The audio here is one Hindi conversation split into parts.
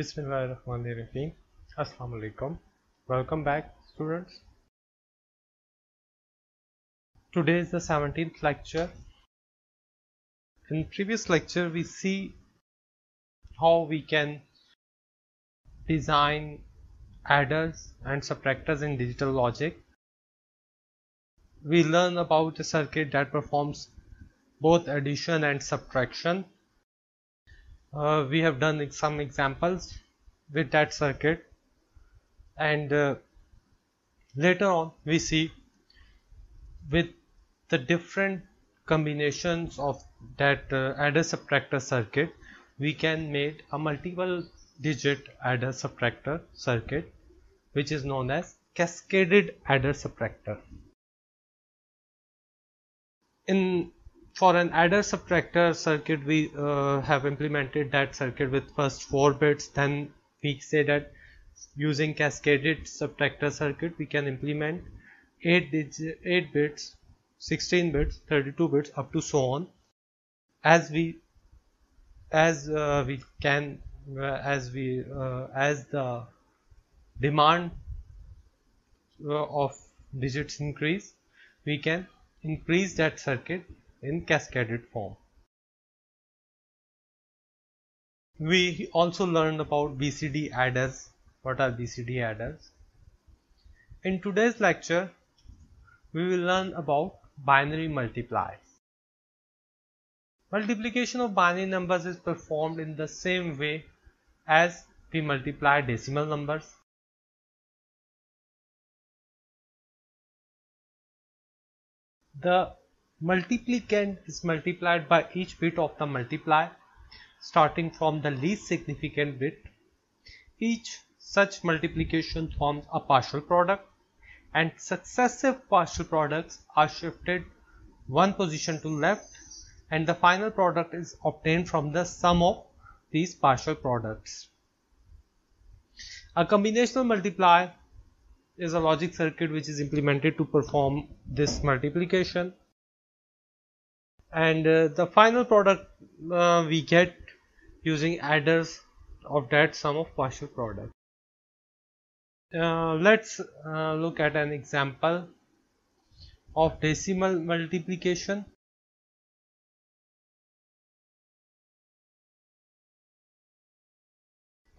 Bismillahirrahmanirrahim. Assalamu alaikum. Welcome back students. Today is the 17th lecture. In previous lecture we see how we can design adders and subtractors in digital logic. We learn about a circuit that performs both addition and subtraction uh, we have done some examples with that circuit and uh, later on we see with the different combinations of that uh, adder subtractor circuit we can make a multiple digit adder subtractor circuit which is known as cascaded adder subtractor in for an adder subtractor circuit we uh, have implemented that circuit with first four bits then we say that using cascaded subtractor circuit we can implement 8 digit 8 bits 16 bits 32 bits up to so on as we as uh, we can uh, as we uh, as the demand uh, of digits increase we can increase that circuit in cascaded form. We also learned about BCD adders. What are BCD adders? In today's lecture, we will learn about binary multipliers. Multiplication of binary numbers is performed in the same way as we multiply decimal numbers. The multiplicand is multiplied by each bit of the multiply starting from the least significant bit each such multiplication forms a partial product and successive partial products are shifted one position to left and the final product is obtained from the sum of these partial products. A combinational multiply is a logic circuit which is implemented to perform this multiplication and uh, the final product uh, we get using adders of that sum of partial products. Uh, let's uh, look at an example of decimal multiplication.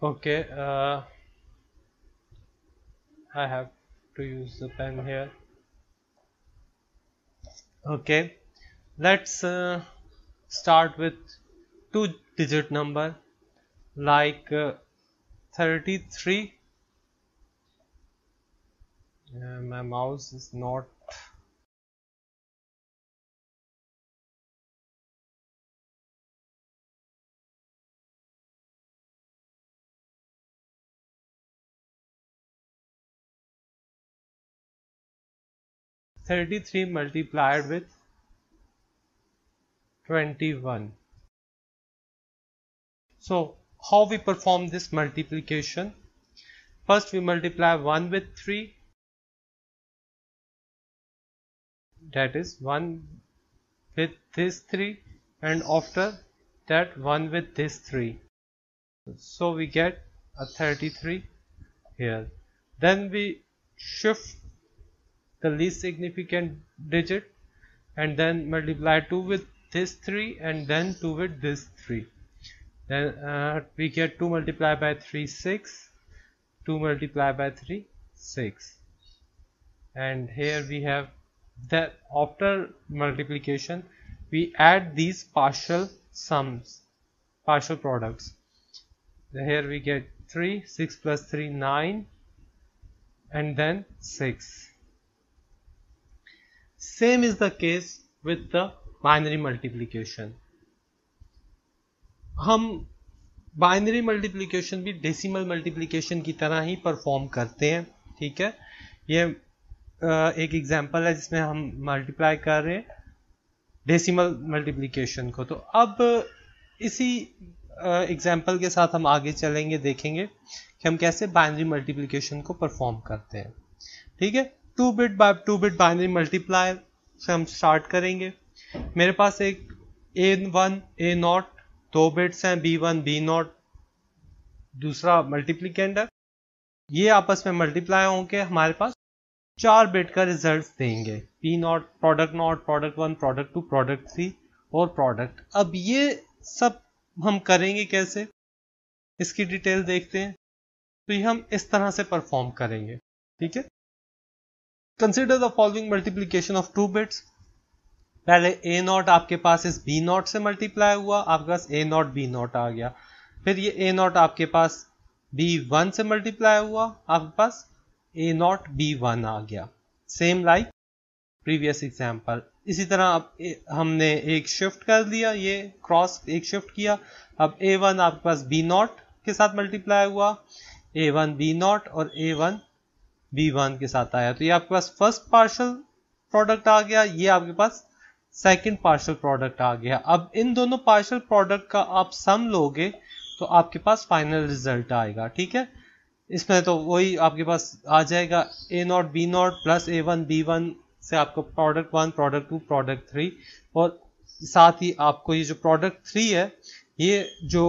Okay, uh, I have to use the pen here. Okay let's uh, start with two digit number like uh, 33 uh, my mouse is not Thirty three multiplied with 21. So how we perform this multiplication? First we multiply 1 with 3 that is 1 with this 3 and after that 1 with this 3. So we get a 33 here. Then we shift the least significant digit and then multiply 2 with this 3 and then 2 with this 3 then uh, we get 2 multiplied by 3 6 2 multiplied by 3 6 and here we have that after multiplication we add these partial sums partial products here we get 3 6 plus 3 9 and then 6 same is the case with the binary multiplication हम बाइनरी मल्टीप्लीकेशन भी डेसिमल मल्टीप्लीकेशन की तरह ही परफॉर्म करते हैं ठीक है ये एक एग्जांपल है जिसमें हम मल्टीप्लाई कर रहे हैं डेसिमल मल्टीप्लीकेशन को तो अब इसी एग्जाम्पल के साथ हम आगे चलेंगे देखेंगे कि हम कैसे बाइनरी मल्टीप्लीकेशन को परफॉर्म करते हैं ठीक है two bit by two bit binary multiply से हम स्टार्ट करेंगे मेरे पास एक ए वन ए नॉट दो बिट्स हैं बी वन बी नॉट दूसरा है ये आपस में मल्टीप्लाई होंगे हमारे पास चार बिट का रिजल्ट देंगे P not product not product one product two product three और प्रोडक्ट अब ये सब हम करेंगे कैसे इसकी डिटेल देखते हैं तो ये हम इस तरह से परफॉर्म करेंगे ठीक है consider the following multiplication of two bits पहले ए नॉट आपके पास इस बी नॉट से मल्टीप्लाई हुआ आपके पास ए नॉट बी नॉट आ गया फिर ये ए नॉट आपके पास बी वन से मल्टीप्लाई हुआ आपके पास ए नॉट बी वन आ गया सेम लाइक प्रीवियस एग्जाम्पल इसी तरह अब हमने एक शिफ्ट कर दिया ये क्रॉस एक शिफ्ट किया अब ए वन आपके पास बी नॉट के साथ मल्टीप्लाई हुआ ए वन बी नॉट और ए वन बी वन के साथ आया तो ये आपके पास फर्स्ट पार्शल प्रोडक्ट आ गया ये आपके पास सेकेंड पार्शल प्रोडक्ट आ गया अब इन दोनों पार्शल प्रोडक्ट का आप सम लोगे तो आपके पास फाइनल रिजल्ट आएगा ठीक है इसमें तो वही आपके पास आ जाएगा A not B not plus A one B one से आपको product one product two product three और साथ ही आपको ये जो प्रोडक्ट थ्री है ये जो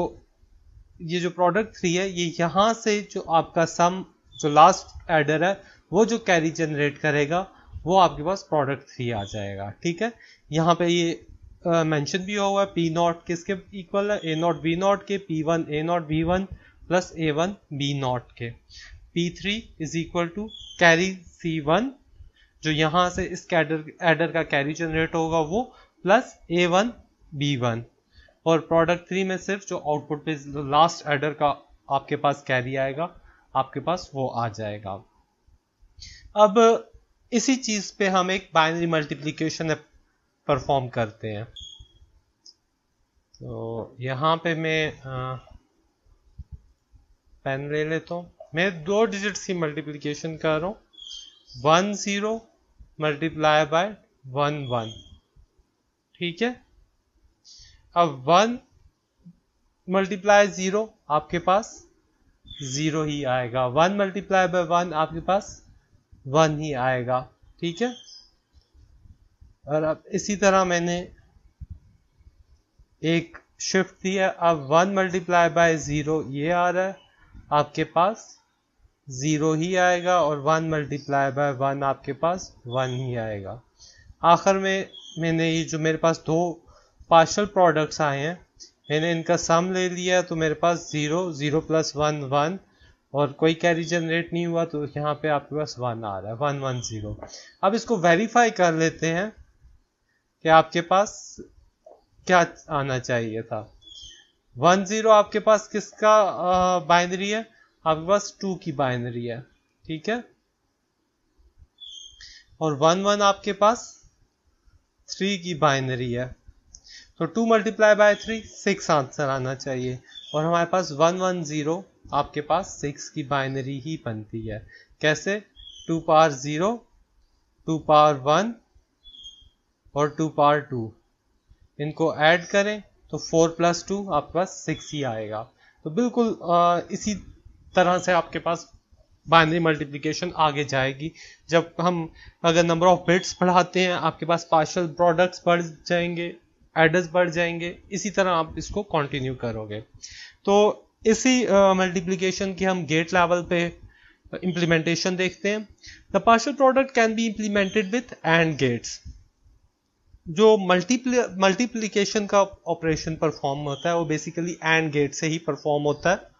ये जो प्रोडक्ट थ्री है ये यहाँ से जो आपका सम जो लास्ट एडर है वो जो कैरी जनरेट करेगा वो आपके पास प्रोडक्ट थ्री आ जाएगा ठीक है यहाँ पे ये मेंशन uh, भी हुआ है पी नॉट किसके इक्वल है ए नॉट बी नॉट के P one A not B one plus A one B not के P three is equal to carry C one जो यहाँ से इस कैडर एडर का कैरी जनरेट होगा वो plus A one B one और प्रोडक्ट थ्री में सिर्फ जो आउटपुट पे लास्ट एडर का आपके पास कैरी आएगा आपके पास वो आ जाएगा अब इसी चीज पे हम एक बाइनरी मल्टीप्लीकेशन परफॉर्म करते हैं तो यहां पे मैं पेन ले लेता हूं मैं दो डिजिट सी मल्टीप्लीकेशन कर रहा हूं one zero multiply by one one ठीक है अब वन मल्टीप्लाई ज़ीरो आपके पास ज़ीरो ही आएगा वन मल्टीप्लाई बाय वन आपके पास वन ही आएगा ठीक है और अब इसी तरह मैंने एक शिफ्ट दी है अब वन मल्टीप्लाई बाय ज़ीरो ये आ रहा है आपके पास ज़ीरो ही आएगा और वन मल्टीप्लाई बाय वन आपके पास वन ही आएगा आखिर में मैंने ये जो मेरे पास दो पार्शल प्रोडक्ट्स आए हैं मैंने इनका सम ले लिया तो मेरे पास zero zero plus one one और कोई कैरी जनरेट नहीं हुआ तो यहाँ पे आपके पास वन आ रहा है वन वन जीरो अब इसको वेरीफाई कर लेते हैं कि आपके पास क्या आना चाहिए था वन जीरो आपके पास किसका बाइनरी है आपके पास टू की बाइनरी है ठीक है और वन वन आपके पास थ्री की बाइनरी है तो two multiply by three six answer आना चाहिए और हमारे पास वन वन जीरो आपके पास सिक्स की बाइनरी ही बनती है कैसे two power zero two power one और टू पार टू इनको ऐड करें तो फोर प्लस टू आपके पास सिक्स ही आएगा तो बिल्कुल आ, इसी तरह से आपके पास बाइनरी मल्टीप्लिकेशन आगे जाएगी जब हम अगर नंबर ऑफ बिट्स बढ़ाते हैं आपके पास पार्शल प्रोडक्ट्स बढ़ जाएंगे एडर्स बढ़ जाएंगे इसी तरह आप इसको कंटिन्यू करोगे तो इसी मल्टीप्लीकेशन uh, के हम गेट लेवल पे इम्प्लीमेंटेशन देखते हैं the partial product can be implemented with and gates जो मल्टीप्ली मल्टीप्लीकेशन का ऑपरेशन परफॉर्म होता है वो बेसिकली एंड गेट से ही परफॉर्म होता है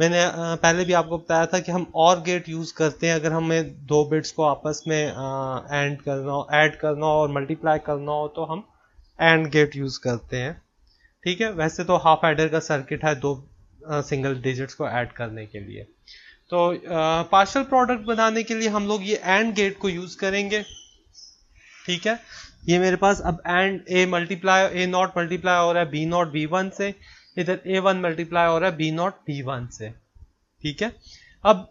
मैंने पहले भी आपको बताया था कि हम और गेट यूज़ करते हैं अगर हमें दो बिट्स को आपस में एंड करना हो ऐड करना हो और मल्टीप्लाई करना हो तो हम एंड गेट यूज़ करते हैं ठीक है वैसे तो हाफ एडर का सर्किट है दो सिंगल डिजिट्स को ऐड करने के लिए तो पार्शल प्रोडक्ट बनाने के लिए हम लोग ये एंड गेट को यूज करेंगे ठीक है ये मेरे पास अब and A multiply A not multiply हो रहा है बी नॉट बी वन से इधर ए वन मल्टीप्लाई हो रहा है बी नॉट बी वन से ठीक है अब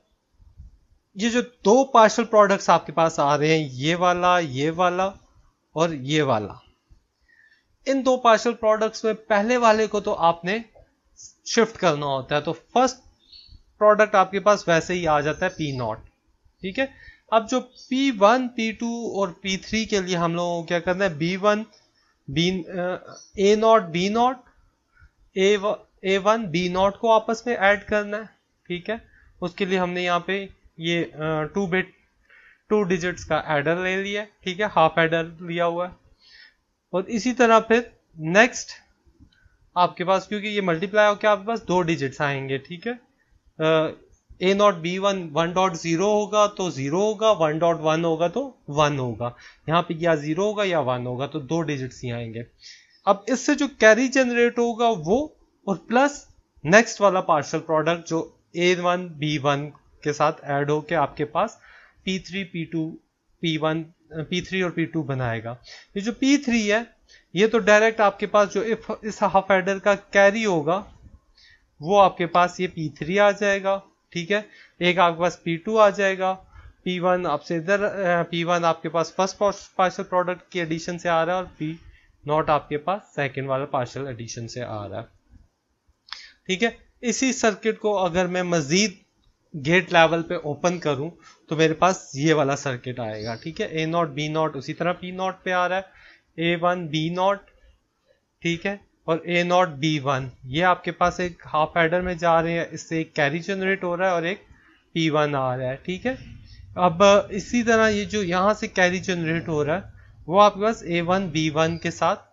ये जो दो पार्शल प्रोडक्ट्स आपके पास आ रहे हैं ये वाला ये वाला और ये वाला इन दो पार्शल प्रोडक्ट्स में पहले वाले को तो आपने शिफ्ट करना होता है तो फर्स्ट प्रोडक्ट आपके पास वैसे ही आ जाता है पी नॉट ठीक है अब जो पी वन पी टू और पी थ्री के लिए हम लोगों को क्या करना है B one B A not B not A one B not को आपस में ऐड करना है ठीक है उसके लिए हमने यहाँ पे ये टू बिट टू डिजिट्स का एडर ले लिया ठीक है हाफ एडर लिया हुआ है और इसी तरह फिर नेक्स्ट आपके पास क्योंकि ये मल्टीप्लाई होकर आपके पास दो डिजिट्स आएंगे ठीक है A not B one one dot zero होगा तो जीरो होगा वन डॉट वन होगा तो वन होगा यहाँ पे या जीरो होगा या वन होगा तो दो डिजिट्स ही आएंगे अब इससे जो कैरी जनरेट होगा वो और प्लस नेक्स्ट वाला पार्सल प्रोडक्ट जो ए वन बी वन के साथ एड होके आपके पास P three P two P one P three और पी टू बनाएगा ये जो पी थ्री है ये तो डायरेक्ट आपके पास जो इफ इस हाफ एडर का कैरी होगा वो आपके पास ये P3 आ जाएगा ठीक है एक आपके पास P2 आ जाएगा P1 आपसे इधर P1 आपके पास फर्स्ट पार्शल प्रोडक्ट की एडिशन से आ रहा है और P नॉट आपके पास सेकेंड वाला पार्शल एडिशन से आ रहा है ठीक है इसी सर्किट को अगर मैं मजीद गेट लेवल पे ओपन करूं तो मेरे पास ये वाला सर्किट आएगा ठीक है ए नॉट बी नॉट उसी तरह पी नॉट पे आ रहा है ए वन बी नॉट ठीक है और ए नॉट बी वन ये आपके पास एक हाफ एडर में जा रहे हैं इससे एक कैरी जनरेट हो रहा है और एक पी वन आ रहा है ठीक है अब इसी तरह ये जो यहाँ से कैरी जनरेट हो रहा है वो आपके पास ए वन बी वन के साथ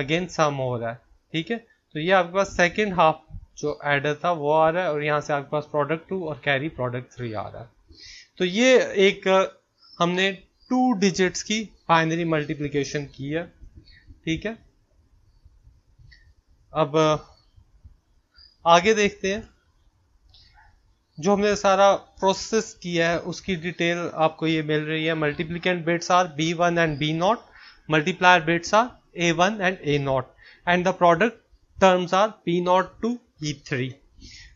अगेन सम हो रहा है ठीक है तो ये आपके पास सेकेंड हाफ जो एडर था वो आ रहा है और यहाँ से आपके पास प्रोडक्ट टू और कैरी प्रोडक्ट थ्री आ रहा है तो ये एक हमने टू डिजिट्स की बाइनरी मल्टीप्लिकेशन की है ठीक है अब आगे देखते हैं जो हमने सारा प्रोसेस किया है उसकी डिटेल आपको ये मिल रही है multiplicand bits are B one and B not multiplier bits are A one and A not and the product terms are not to E three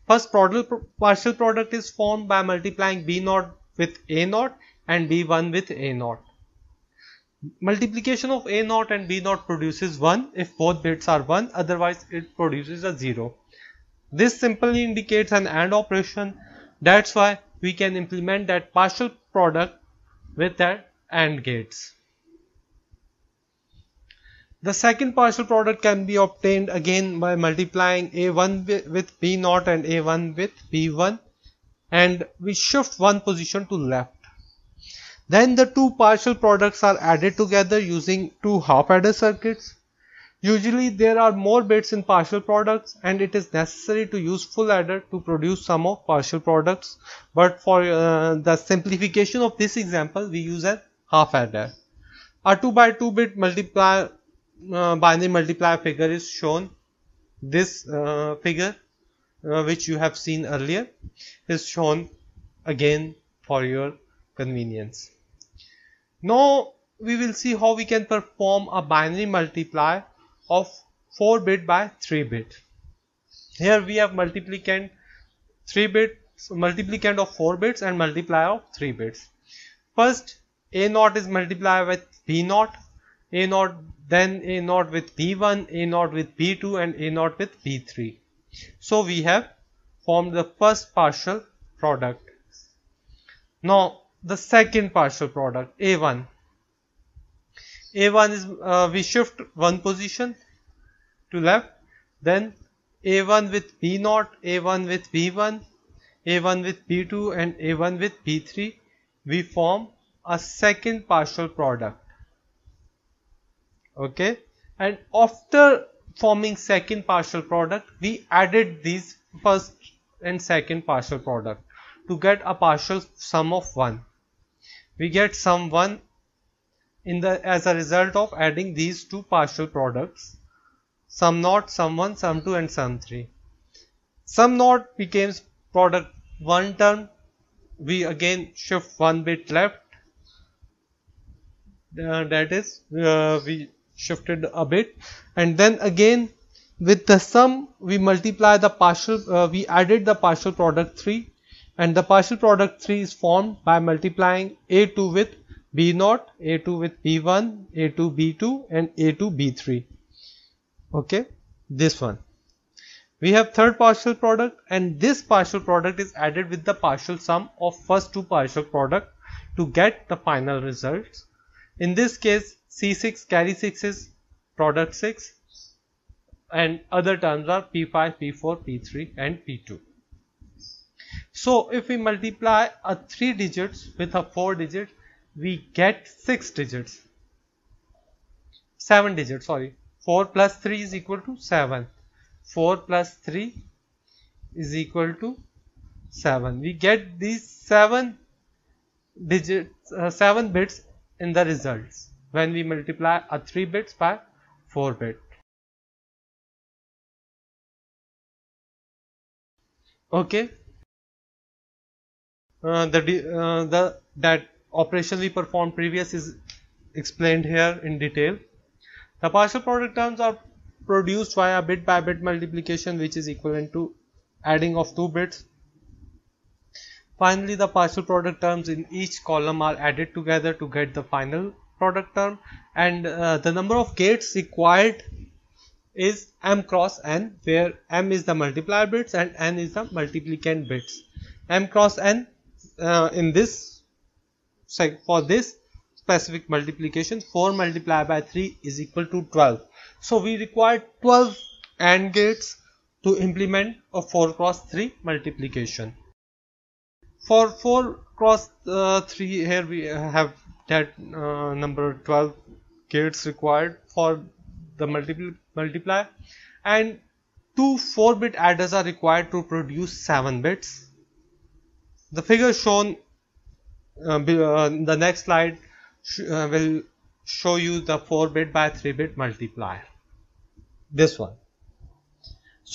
first product partial product is form by multiplying B not with A not and b1 with a0. Multiplication of a0 and b0 produces 1 if both bits are 1 otherwise it produces a 0. This simply indicates an AND operation that's why we can implement that partial product with that AND gates. The second partial product can be obtained again by multiplying A1 with B0 and A1 with B1 and we shift one position to left. Then the two partial products are added together using two half adder circuits. Usually there are more bits in partial products and it is necessary to use full adder to produce sum of partial products but for uh, the simplification of this example we use a half adder. A 2 by 2 bit multiplier uh, binary multiplier figure is shown. This uh, figure uh, which you have seen earlier is shown again for your convenience. Now we will see how we can perform a binary multiply of 4 bit by 3 bit. Here we have multiplicand 3 bit multiplicand of 4 bits and multiplier of 3 bits. First a naught is multiplied with b naught, a naught then a naught with b1, a naught with b2 and a naught with b3. So we have formed the first partial product. Now the second partial product a1 a1 is uh, we shift one position to left then a1 with b0 a1 with b1 a1 with b2 and a1 with b3 we form a second partial product okay and after forming second partial product we added these first and second partial product to get a partial sum of 1 we get sum 1 in the as a result of adding these two partial products sum naught sum 1 sum 2 and sum 3 sum naught becomes product 1 term we again shift one bit left uh, that is uh, we shifted a bit and then again with the sum we multiply the partial uh, we added the partial product 3 and the partial product 3 is formed by multiplying A2 with B0, A2 with B1, A2 B2 and A2 B3. Okay, this one. We have third partial product and this partial product is added with the partial sum of first two partial product to get the final results. In this case C6 carry 6 is product 6 and other terms are P5, P4, P3 and P2. So if we multiply a 3 digits with a 4 digit, we get 6 digits. 7 digits, sorry. 4 plus 3 is equal to 7. 4 plus 3 is equal to 7. We get these 7 digits, uh, 7 bits in the results when we multiply a 3 bits by 4 bit. Okay. Uh, the, uh, the that operation we performed previous is explained here in detail. The partial product terms are produced via bit by bit multiplication which is equivalent to adding of two bits. Finally, the partial product terms in each column are added together to get the final product term and uh, the number of gates required is m cross n where m is the multiplier bits and n is the multiplicand bits. m cross n uh, in this for this specific multiplication 4 multiplied by 3 is equal to 12 so we require 12 AND gates to implement a 4 cross 3 multiplication for 4 cross uh, 3 here we have that uh, number 12 gates required for the multiple multiply and two 4 bit adders are required to produce 7 bits the figure shown uh, uh the next slide sh uh, will show you the 4 bit by 3 bit multiplier this one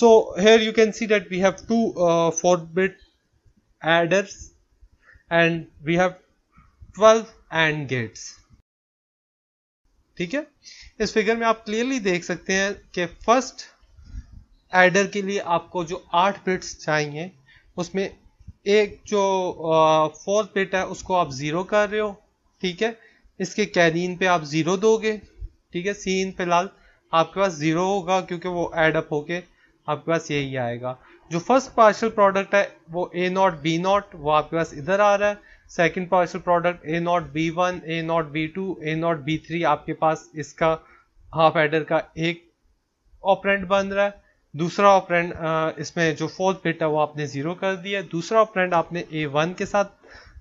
so here you can see that we have two uh, 4 bit adders and we have 12 AND gates ठीक है इस फिगर में आप क्लियरली देख सकते हैं कि फर्स्ट एडर के लिए आपको जो 8 बिट्स चाहिए उसमें एक जो फोर्थ बिट है उसको आप ज़ीरो कर रहे हो ठीक है इसके कैरीन पे आप ज़ीरो दोगे ठीक है सीन फिलहाल आपके पास ज़ीरो होगा क्योंकि वो एड अप होके आपके पास यही आएगा जो फर्स्ट पार्शल प्रोडक्ट है वो ए नॉट बी नॉट वो आपके पास इधर आ रहा है second partial product A not B one A not B two A not B three आपके पास इसका हाफ एडर का एक ऑपरेंट बन रहा है दूसरा ऑपरेंड इसमें जो फोर्थ बिट है वो आपने ज़ीरो कर दिया दूसरा ऑपरेंड आपने ए वन के साथ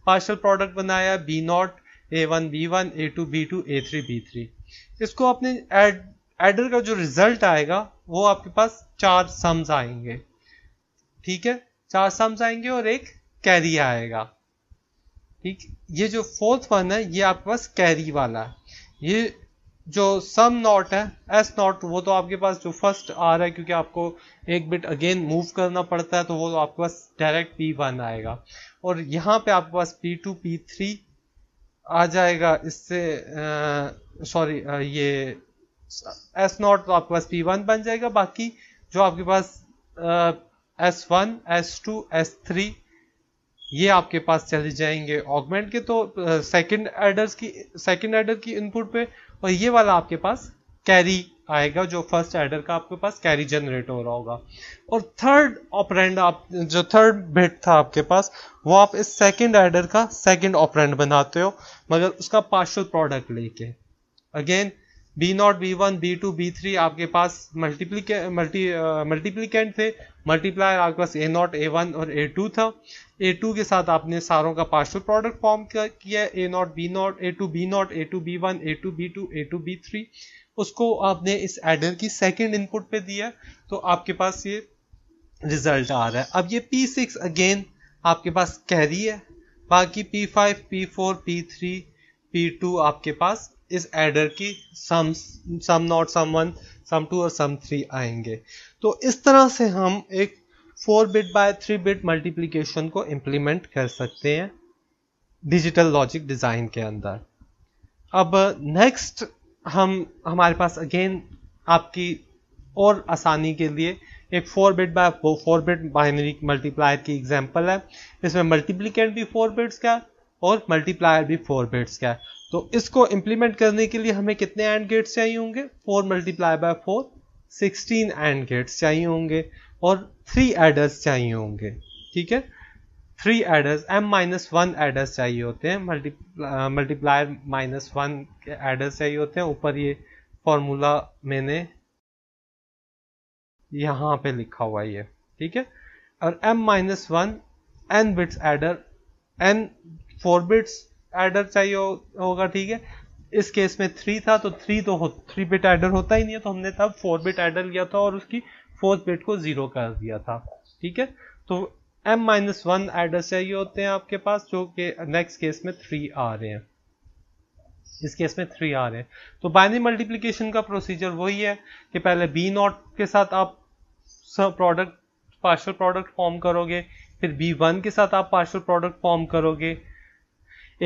पार्शल प्रोडक्ट बनाया B not A one B one A two B two A three B three इसको आपने एडर का जो रिजल्ट आएगा वो आपके पास चार सम्स आएंगे ठीक है चार सम्स आएंगे और एक कैरी आएगा ठीक ये जो फोर्थ वन है ये आपके पास कैरी वाला है ये जो सम नॉट है एस नॉट वो तो आपके पास जो फर्स्ट आ रहा है क्योंकि आपको एक बिट अगेन मूव करना पड़ता है तो वो तो आपके पास डायरेक्ट पी वन आएगा और यहाँ पे आपके पास पी टू पी थ्री आ जाएगा इससे सॉरी ये एस नॉट तो आपके पास पी वन बन जाएगा बाकी जो आपके पास S one S two S three ये आपके पास चले जाएंगे ऑगमेंट के तो सेकंड एडर्स की सेकंड एडर की इनपुट पे और ये वाला आपके पास कैरी आएगा जो फर्स्ट एडर का आपके पास कैरी जनरेट हो रहा होगा और थर्ड ऑपरेंड आप जो थर्ड बिट था आपके पास वो आप इस सेकंड एडर का सेकंड ऑपरेंड बनाते हो मगर उसका पार्शल प्रोडक्ट लेके again B not B one B two B three आपके पास मल्टीप्लीके मल्टी मल्टीप्लीकेंट थे मल्टीप्लायर आपके पास ए नॉट ए वन और ए टू था ए टू के साथ आपने सारों का पार्शल प्रोडक्ट फॉर्म किया A not B not A two B not A two B one A two B two A two B three उसको आपने इस एडर की सेकेंड इनपुट पे दिया तो आपके पास ये रिजल्ट आ रहा है अब ये पी सिक्स अगेन आपके पास कैरी है बाकी P five P four P three P two आपके पास इस एडर की sum sum not sum one sum two और सम थ्री आएंगे तो इस तरह से हम एक four bit by three bit multiplication को इम्प्लीमेंट कर सकते हैं डिजिटल लॉजिक डिज़ाइन के अंदर अब नेक्स्ट हम हमारे पास अगेन आपकी और आसानी के लिए एक four bit by four bit binary multiplier की एग्जांपल है इसमें मल्टीप्लीकेट भी फोर बिट्स का और मल्टीप्लायर भी फोर बिट्स का है तो इसको इंप्लीमेंट करने के लिए हमें कितने एंड गेट्स चाहिए होंगे four multiply by four sixteen and gates चाहिए होंगे और थ्री एडर्स चाहिए होंगे ठीक है three adders M minus one adders चाहिए होते हैं मल्टीप्लायर माइनस वन एडर्स चाहिए होते हैं ऊपर ये फॉर्मूला मैंने यहाँ पे लिखा हुआ ये ठीक है और M minus one N bits adder N four bits adder चाहिए हो, होगा ठीक है इस केस में थ्री था तो थ्री तो थ्री बिट एडर होता ही नहीं है तो हमने तब फोर बिट एडर लिया था और उसकी फोर्थ बिट को जीरो कर दिया था ठीक है तो एम माइनस वन एडर चाहिए होते हैं आपके पास जो कि नेक्स्ट केस में थ्री आ रहे हैं इस केस में थ्री आ रहे हैं तो बाइनरी मल्टीप्लीकेशन का प्रोसीजर वही है कि पहले बी नॉट के साथ आप प्रोडक्ट पार्शल प्रोडक्ट फॉर्म करोगे फिर बी वन के साथ आप पार्शल प्रोडक्ट फॉर्म करोगे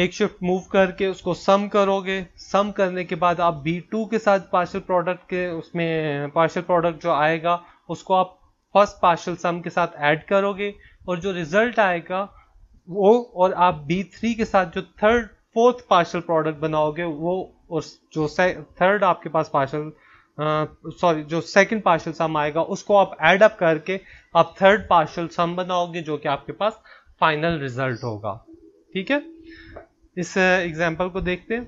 एक शिफ्ट मूव करके उसको सम करोगे सम करने के बाद आप बी टू के साथ पार्शल प्रोडक्ट के उसमें पार्शल प्रोडक्ट जो आएगा उसको आप फर्स्ट पार्शल सम के साथ ऐड करोगे और जो रिजल्ट आएगा वो और आप बी थ्री के साथ जो थर्ड फोर्थ पार्शल प्रोडक्ट बनाओगे वो और जो थर्ड आपके पास पार्शल सॉरी जो सेकंड पार्शल सम आएगा उसको आप एड अप करके आप थर्ड पार्शल सम बनाओगे जो कि आपके पास फाइनल रिजल्ट होगा ठीक है इस एग्जाम्पल uh, को देखते हैं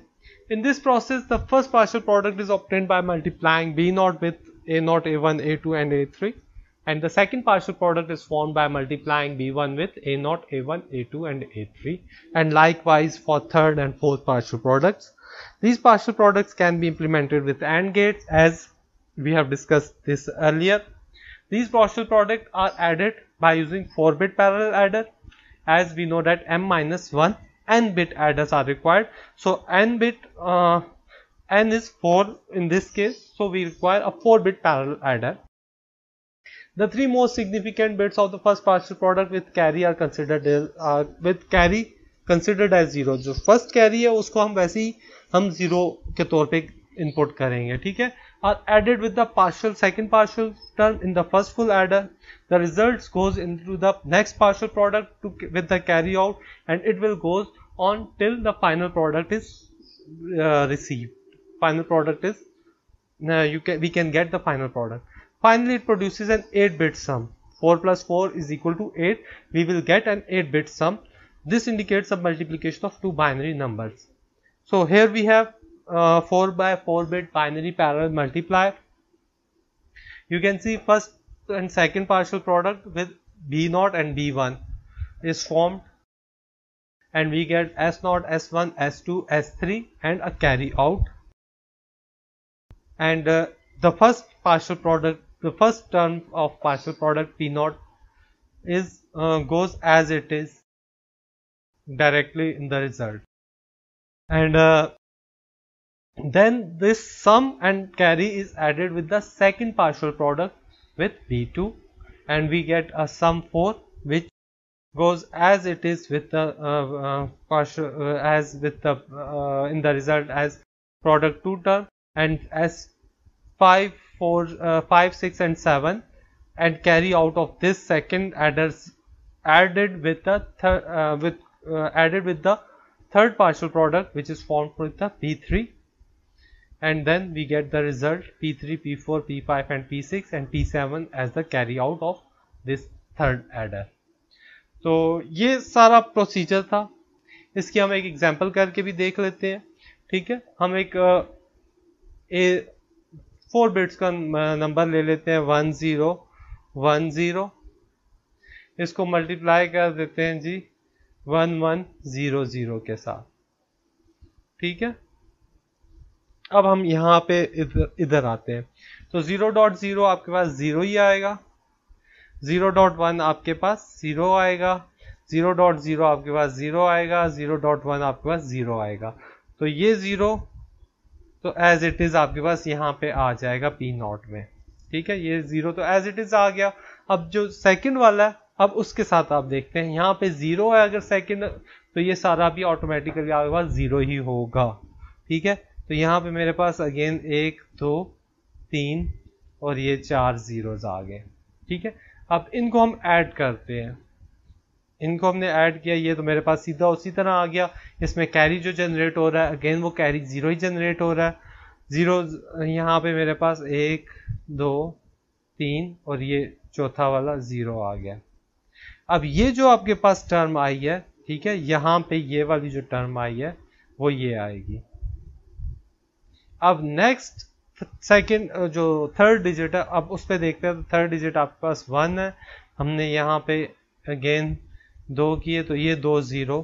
in this process the first partial product is obtained by multiplying B not a A a A one A two and A three and the second partial product is formed by multiplying b1 with a0 a1 a2 and a3 and likewise for third and fourth partial products these partial products can be implemented with AND gates as we have discussed this earlier these partial products are added by using 4 bit parallel adder as we know that m minus 1 n bit adders are required so n bit uh, n is 4 in this case so we require a 4 bit parallel adder the three most significant bits of the first partial product with carry are considered uh, with carry considered as zero. So first carry is, उसको हम वैसे ही zero. जीरो के तौर पे input are added with the partial second partial term in the first full adder the results goes into the next partial product to, with the carry out and it will goes on till the final product is uh, received final product is uh, you can we can get the final product finally it produces an 8 bit sum 4 plus 4 is equal to 8 we will get an 8 bit sum this indicates a multiplication of two binary numbers so here we have uh, 4 by 4 bit binary parallel multiply you can see first and second partial product with b0 and b1 is formed and we get s0 s1 s2 s3 and a carry out and uh, the first partial product the first term of partial product p0 is uh, goes as it is directly in the result and uh, then this sum and carry is added with the second partial product with B2 and we get a sum 4 which goes as it is with the uh, uh, partial uh, as with the uh, in the result as product 2 term and as 5 4 uh, 5 6 and 7 and carry out of this second adders added with the third uh, with added with the third partial product which is formed with the B3 and then we get the result P3, P4, P5 and P6 and P7 as the carry out of this third adder. तो ये सारा प्रोसीजर था इसकी हम एक एग्जाम्पल करके भी देख लेते हैं ठीक है हम एक uh, ए फोर बिट्स का नंबर uh, ले लेते हैं वन ज़ीरो वन ज़ीरो इसको मल्टीप्लाई कर देते हैं जी वन वन ज़ीरो ज़ीरो के साथ ठीक है अब हम यहाँ पे इधर इधर आते हैं तो ज़ीरो डॉट ज़ीरो आपके पास ज़ीरो ही आएगा ज़ीरो डॉट वन आपके पास ज़ीरो आएगा ज़ीरो डॉट ज़ीरो आपके पास ज़ीरो आएगा ज़ीरो डॉट वन आपके पास ज़ीरो आएगा तो ये ज़ीरो तो एज इट इज़ आपके पास यहाँ पे आ जाएगा पी नॉट में ठीक है ये ज़ीरो तो एज इट इज़ आ गया अब जो सेकंड वाला है अब उसके साथ आप देखते हैं यहां पे ज़ीरो है अगर सेकंड तो ये सारा भी ऑटोमेटिकली आपके पास ज़ीरो ही होगा ठीक है तो यहाँ पे मेरे पास अगेन एक दो तीन और ये चार ज़ीरोज आ गए ठीक है अब इनको हम ऐड करते हैं इनको हमने ऐड किया ये तो मेरे पास सीधा उसी तरह आ गया इसमें कैरी जो जनरेट हो रहा है अगेन वो कैरी ज़ीरो ही जनरेट हो रहा है ज़ीरो यहाँ पे मेरे पास एक दो तीन और ये चौथा वाला ज़ीरो आ गया अब ये जो आपके पास टर्म आई है ठीक है यहाँ पे ये वाली जो टर्म आई है वो ये आएगी अब नेक्स्ट सेकेंड जो थर्ड डिजिट है अब उस पर देखते हैं तो थर्ड डिजिट आपके पास वन है हमने यहाँ पे अगेन दो किए तो ये दो ज़ीरो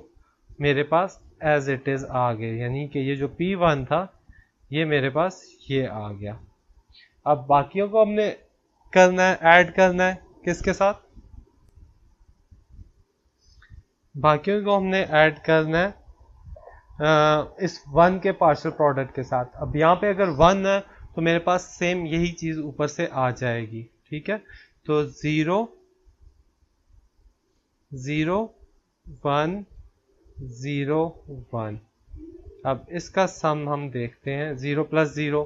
मेरे पास एज इट इज़ आ गए यानी कि ये जो पी वन था ये मेरे पास ये आ गया अब बाकियों को हमने करना है ऐड करना है किसके साथ बाकियों को हमने ऐड करना है इस वन के पार्शल प्रोडक्ट के साथ अब यहाँ पे अगर वन है तो मेरे पास सेम यही चीज़ ऊपर से आ जाएगी ठीक है तो zero zero one zero one अब इसका सम हम देखते हैं ज़ीरो प्लस ज़ीरो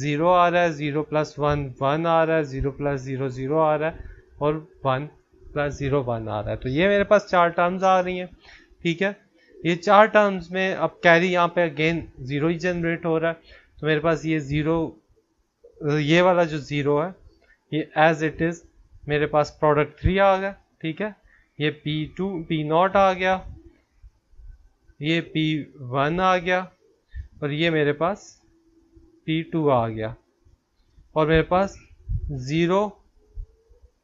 ज़ीरो आ रहा है ज़ीरो प्लस वन वन आ रहा है ज़ीरो प्लस ज़ीरो ज़ीरो आ रहा है और वन प्लस ज़ीरो वन आ रहा है तो ये मेरे पास चार टर्म्स आ रही हैं ठीक है ये चार टर्म्स में अब कैरी यहाँ पे अगेन ज़ीरो ही जनरेट हो रहा है तो मेरे पास ये ज़ीरो ये वाला जो ज़ीरो है ये एज इट इज़ मेरे पास प्रोडक्ट थ्री आ गया ठीक है ये पी टू पी नॉट आ गया ये पी वन आ गया और ये मेरे पास पी टू आ गया और मेरे पास ज़ीरो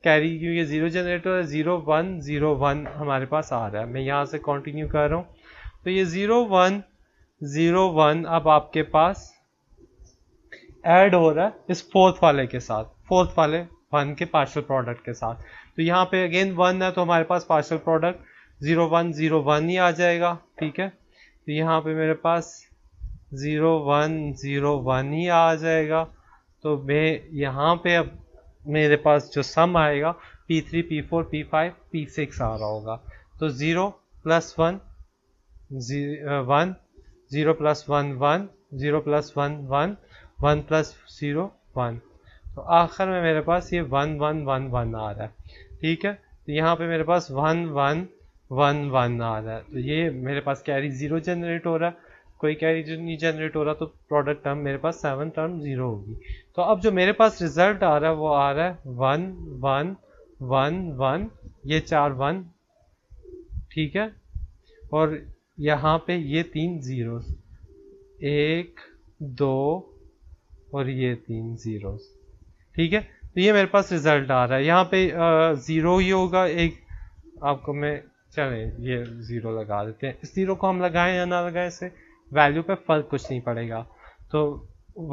कैरी क्योंकि zero generator zero one zero one हमारे पास आ रहा है मैं यहाँ से कंटिन्यू कर रहा हूँ तो ये ज़ीरो वन ज़ीरो वन अब आपके पास ऐड हो रहा है इस फोर्थ वाले के साथ फोर्थ वाले वन के पार्शल प्रोडक्ट के साथ तो यहाँ पे अगेन वन है तो हमारे पास partial product zero one zero one ही आ जाएगा ठीक है तो यहाँ पे मेरे पास ज़ीरो वन ज़ीरो वन ही आ जाएगा तो मे यहाँ पे अब मेरे पास जो सम आएगा P three P four P five P six आ रहा होगा तो zero plus one one zero plus one one zero plus one one one plus zero one तो आखिर में मेरे पास ये वन वन वन वन आ रहा है ठीक है तो यहाँ पे मेरे पास वन वन वन वन आ रहा है तो ये मेरे पास कैरी ज़ीरो जनरेट हो रहा है कोई कैरी जो नहीं जनरेट हो रहा तो प्रोडक्ट टर्म मेरे पास सेवन टर्म ज़ीरो होगी तो अब जो मेरे पास रिजल्ट आ रहा है वो आ रहा है वन वन वन वन ये चार वन ठीक है और यहाँ पे ये तीन ज़ीरोस एक दो और ये तीन ज़ीरोस ठीक है तो ये मेरे पास रिज़ल्ट आ रहा है यहाँ पे ज़ीरो ही होगा एक आपको मैं चले ये ज़ीरो लगा देते हैं इस ज़ीरो को हम लगाएं या ना लगाएं इसे वैल्यू पे फ़र्क कुछ नहीं पड़ेगा तो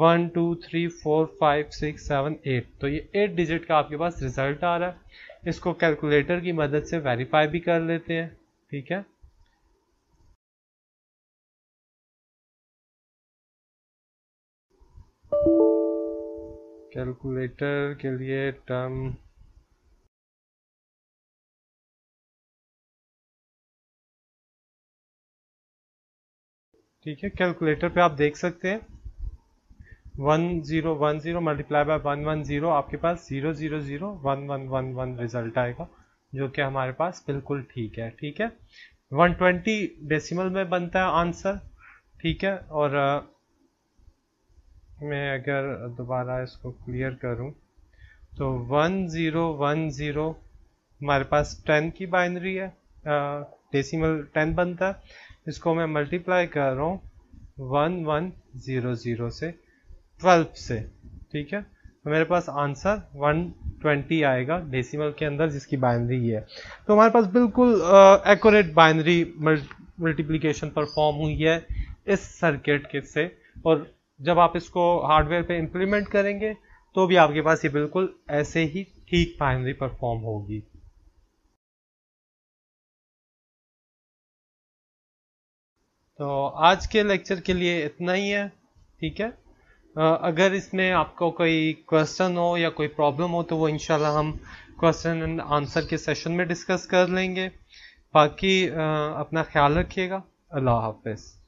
one two three four five six seven eight तो ये एट डिजिट का आपके पास रिज़ल्ट आ रहा है इसको कैलकुलेटर की मदद से वेरीफाई भी कर लेते हैं ठीक है कैलकुलेटर के लिए टर्म ठीक है कैलकुलेटर पे आप देख सकते हैं one zero one zero multiply by one one zero आपके पास zero zero zero one one one one result आएगा जो कि हमारे पास बिल्कुल ठीक है ठीक है 120 डेसिमल में बनता है आंसर ठीक है और मैं अगर दोबारा इसको क्लियर करूं तो 1010 हमारे पास 10 की बाइनरी है डेसिमल 10 बनता है इसको मैं मल्टीप्लाई कर रहा हूँ 1100 से 12 से ठीक है तो मेरे पास आंसर 120 आएगा डेसिमल के अंदर जिसकी बाइनरी है तो हमारे पास बिल्कुल एक्यूरेट बाइनरी मल्टीप्लिकेशन परफॉर्म हुई है इस सर्किट के से और जब आप इसको हार्डवेयर पे इम्प्लीमेंट करेंगे तो भी आपके पास ये बिल्कुल ऐसे ही ठीक फाइनली परफॉर्म होगी तो आज के लेक्चर के लिए इतना ही है ठीक है अगर इसमें आपको कोई क्वेश्चन हो या कोई प्रॉब्लम हो तो वो इंशाल्लाह हम क्वेश्चन एंड आंसर के सेशन में डिस्कस कर लेंगे बाकी अपना ख्याल रखिएगा अल्लाह हाफिज़